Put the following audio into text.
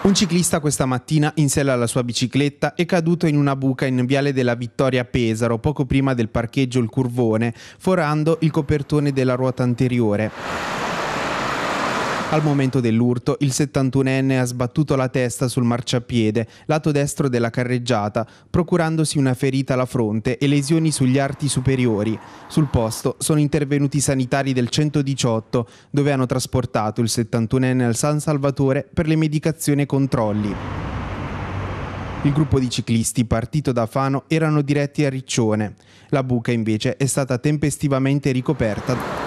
Un ciclista questa mattina in sella alla sua bicicletta è caduto in una buca in viale della Vittoria Pesaro poco prima del parcheggio Il Curvone, forando il copertone della ruota anteriore. Al momento dell'urto, il 71enne ha sbattuto la testa sul marciapiede, lato destro della carreggiata, procurandosi una ferita alla fronte e lesioni sugli arti superiori. Sul posto sono intervenuti i sanitari del 118, dove hanno trasportato il 71enne al San Salvatore per le medicazioni e controlli. Il gruppo di ciclisti partito da Fano erano diretti a Riccione. La buca invece è stata tempestivamente ricoperta